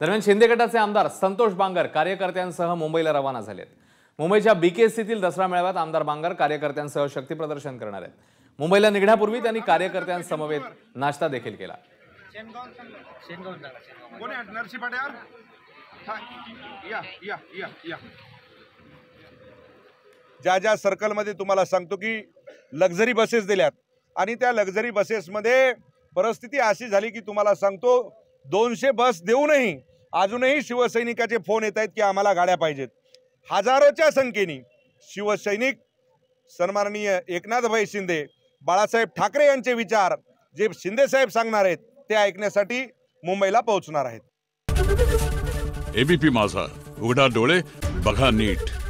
दरम्यान शिंदे गटाचे आमदार संतोष बांगर कार्यकर्त्यांसह मुंबईला रवाना झालेत मुंबईच्या बीकेसीतील दसरा मेळाव्यात आमदार बांगर कार्यकर्त्यांसह प्रदर्शन करणार आहेत मुंबईला निघण्यापूर्वी त्यांनी कार्यकर्त्यांसमवेत नाश्ता देखील केला ज्या ज्या सर्कलमध्ये तुम्हाला सांगतो की लक्झरी बसेस दिल्यात आणि त्या लक्झरी बसेसमध्ये परिस्थिती अशी झाली की तुम्हाला सांगतो दोनशे बस देऊनही अजूनही शिवसैनिकाचे फोन येत आहेत की आम्हाला गाड्या पाहिजेत हजारोच्या संख्येने शिवसैनिक सन्माननीय भाई शिंदे बाळासाहेब ठाकरे यांचे विचार जे शिंदेसाहेब सांगणार आहेत ते ऐकण्यासाठी मुंबईला पोहोचणार आहेत एबीपी माझा उघडा डोळे बघा नीट